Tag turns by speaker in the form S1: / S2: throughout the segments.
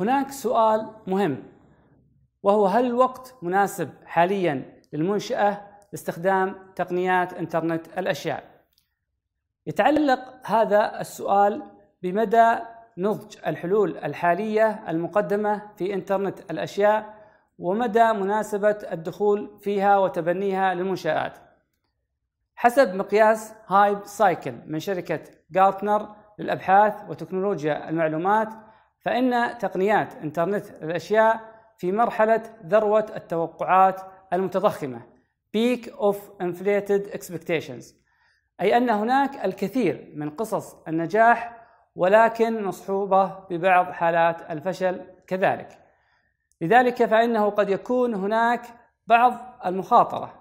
S1: هناك سؤال مهم وهو هل الوقت مناسب حاليا للمنشأة لاستخدام تقنيات انترنت الأشياء؟ يتعلق هذا السؤال بمدى نضج الحلول الحالية المقدمة في انترنت الأشياء ومدى مناسبة الدخول فيها وتبنيها للمنشآت. حسب مقياس هايب سايكل من شركة غارتنر للأبحاث وتكنولوجيا المعلومات فإن تقنيات إنترنت الأشياء في مرحلة ذروة التوقعات المتضخمة peak of inflated expectations أي أن هناك الكثير من قصص النجاح ولكن مصحوبة ببعض حالات الفشل كذلك لذلك فإنه قد يكون هناك بعض المخاطرة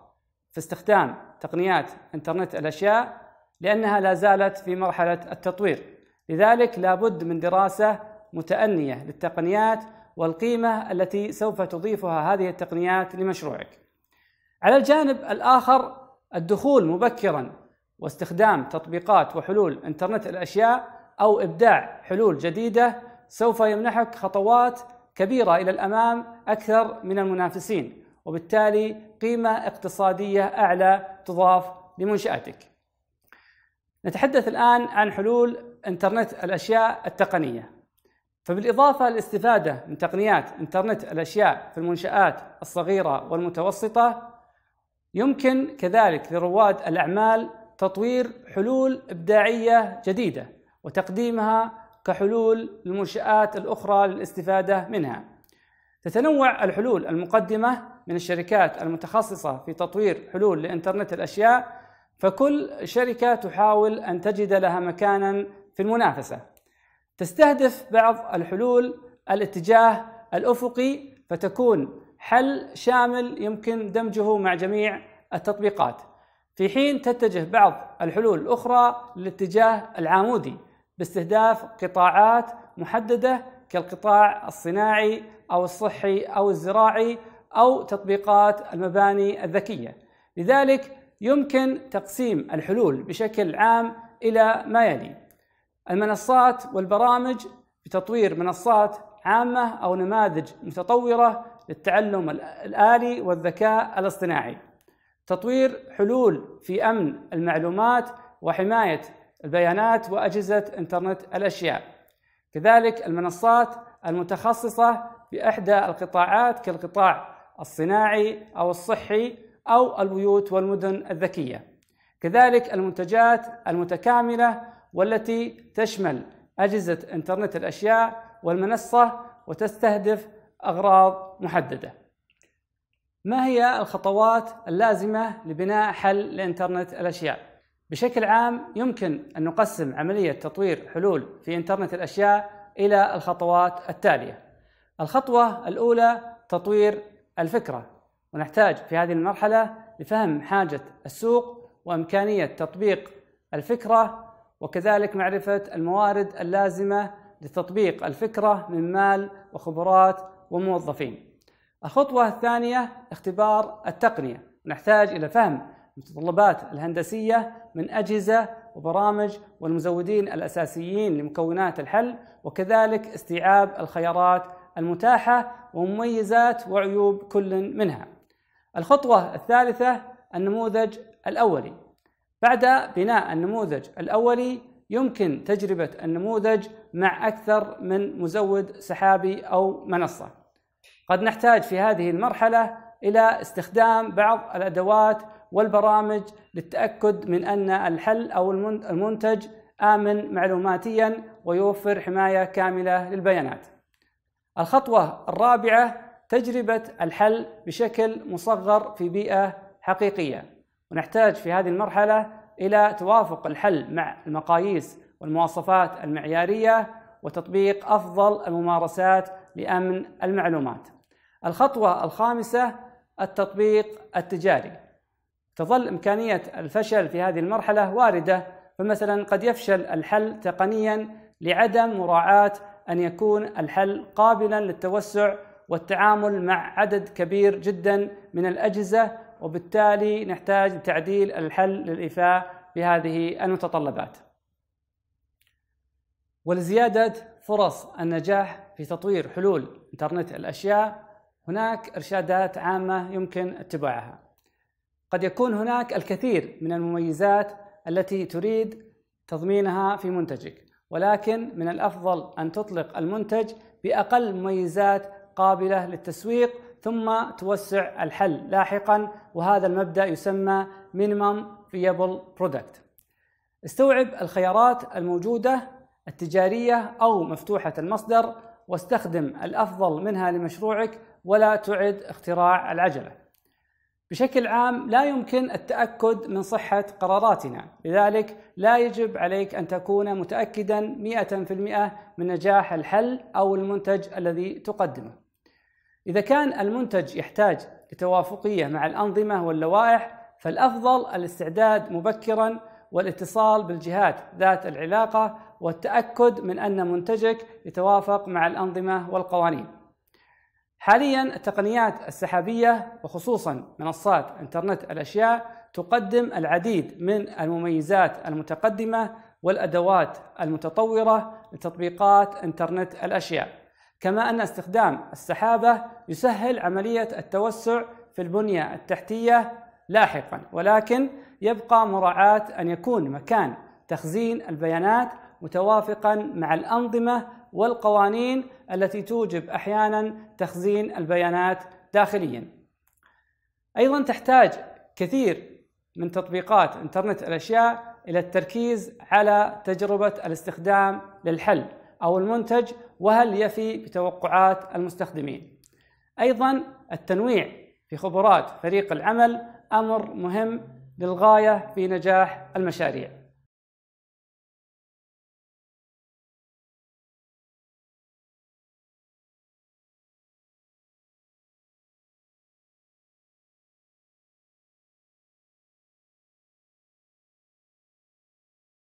S1: في استخدام تقنيات إنترنت الأشياء لأنها لا زالت في مرحلة التطوير لذلك لابد من دراسة متأنية للتقنيات والقيمة التي سوف تضيفها هذه التقنيات لمشروعك. على الجانب الآخر الدخول مبكرا واستخدام تطبيقات وحلول انترنت الأشياء أو إبداع حلول جديدة سوف يمنحك خطوات كبيرة إلى الأمام أكثر من المنافسين وبالتالي قيمة اقتصادية أعلى تضاف لمنشأتك. نتحدث الآن عن حلول انترنت الأشياء التقنية فبالإضافة للاستفادة من تقنيات إنترنت الأشياء في المنشآت الصغيرة والمتوسطة يمكن كذلك لرواد الأعمال تطوير حلول إبداعية جديدة وتقديمها كحلول للمنشآت الأخرى للاستفادة منها. تتنوع الحلول المقدمة من الشركات المتخصصة في تطوير حلول لإنترنت الأشياء فكل شركة تحاول أن تجد لها مكانا في المنافسة تستهدف بعض الحلول الاتجاه الافقي فتكون حل شامل يمكن دمجه مع جميع التطبيقات في حين تتجه بعض الحلول الاخرى للاتجاه العامودي باستهداف قطاعات محدده كالقطاع الصناعي او الصحي او الزراعي او تطبيقات المباني الذكيه لذلك يمكن تقسيم الحلول بشكل عام الى ما يلي المنصات والبرامج بتطوير منصات عامة أو نماذج متطورة للتعلم الآلي والذكاء الاصطناعي تطوير حلول في أمن المعلومات وحماية البيانات وأجهزة إنترنت الأشياء كذلك المنصات المتخصصة بإحدى القطاعات كالقطاع الصناعي أو الصحي أو البيوت والمدن الذكية كذلك المنتجات المتكاملة والتي تشمل أجهزة إنترنت الأشياء والمنصة وتستهدف أغراض محددة. ما هي الخطوات اللازمة لبناء حل لإنترنت الأشياء؟ بشكل عام يمكن أن نقسم عملية تطوير حلول في إنترنت الأشياء إلى الخطوات التالية. الخطوة الأولى تطوير الفكرة، ونحتاج في هذه المرحلة لفهم حاجة السوق وإمكانية تطبيق الفكرة وكذلك معرفة الموارد اللازمة لتطبيق الفكرة من مال وخبرات وموظفين. الخطوة الثانية اختبار التقنية، نحتاج إلى فهم المتطلبات الهندسية من أجهزة وبرامج والمزودين الأساسيين لمكونات الحل وكذلك استيعاب الخيارات المتاحة ومميزات وعيوب كل منها. الخطوة الثالثة النموذج الأولي بعد بناء النموذج الأولي يمكن تجربة النموذج مع أكثر من مزود سحابي أو منصة قد نحتاج في هذه المرحلة إلى استخدام بعض الأدوات والبرامج للتأكد من أن الحل أو المنتج آمن معلوماتيا ويوفر حماية كاملة للبيانات. الخطوة الرابعة تجربة الحل بشكل مصغر في بيئة حقيقية. ونحتاج في هذه المرحلة إلى توافق الحل مع المقاييس والمواصفات المعيارية وتطبيق أفضل الممارسات لأمن المعلومات. الخطوة الخامسة التطبيق التجاري. تظل إمكانية الفشل في هذه المرحلة واردة فمثلا قد يفشل الحل تقنيا لعدم مراعاة أن يكون الحل قابلا للتوسع والتعامل مع عدد كبير جدا من الأجهزة وبالتالي نحتاج تعديل الحل للإيفاء بهذه المتطلبات ولزيادة فرص النجاح في تطوير حلول إنترنت الأشياء هناك إرشادات عامة يمكن اتباعها قد يكون هناك الكثير من المميزات التي تريد تضمينها في منتجك ولكن من الأفضل أن تطلق المنتج بأقل مميزات قابلة للتسويق ثم توسع الحل لاحقا وهذا المبدا يسمى مينيمم فيبل برودكت استوعب الخيارات الموجوده التجاريه او مفتوحه المصدر واستخدم الافضل منها لمشروعك ولا تعد اختراع العجله بشكل عام لا يمكن التاكد من صحه قراراتنا لذلك لا يجب عليك ان تكون متاكدا 100% من نجاح الحل او المنتج الذي تقدمه إذا كان المنتج يحتاج لتوافقية مع الأنظمة واللوائح فالأفضل الاستعداد مبكرا والاتصال بالجهات ذات العلاقة والتأكد من أن منتجك يتوافق مع الأنظمة والقوانين. حاليا التقنيات السحابية وخصوصا منصات إنترنت الأشياء تقدم العديد من المميزات المتقدمة والأدوات المتطورة لتطبيقات إنترنت الأشياء. كما أن استخدام السحابة يسهل عملية التوسع في البنية التحتية لاحقا ولكن يبقى مراعاة أن يكون مكان تخزين البيانات متوافقا مع الأنظمة والقوانين التي توجب أحيانا تخزين البيانات داخليا أيضا تحتاج كثير من تطبيقات إنترنت الأشياء إلى التركيز على تجربة الاستخدام للحل أو المنتج وهل يفي بتوقعات المستخدمين أيضا التنويع في خبرات فريق العمل أمر مهم للغاية في نجاح المشاريع